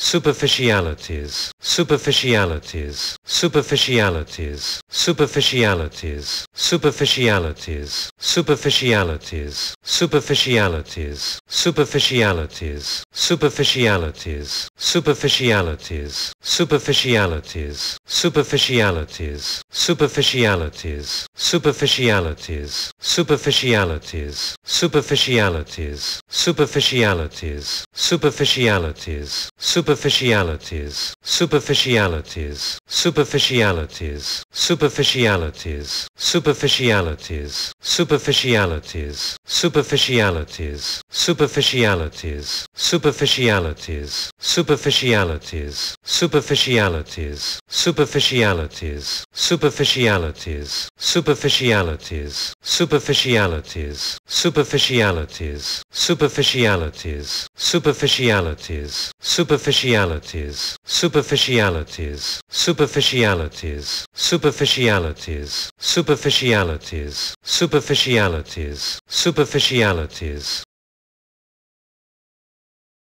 superficialities superficialities superficialities superficialities superficialities superficialities superficialities superficialities superficialities superficialities superficialities superficialities superficialities superficialities superficialities superficialities superficialities superficialities superficialities superficialities superficialities superficialities superficialities superficialities superficialities superficialities superficialities superficialities, superficialities, superficialities, superficialities, superficialities, superficialities, superficialities, superficialities, superficialities, superficialities, superficialities, superficialities, superficialities, superficialities, superficialities, superficialities,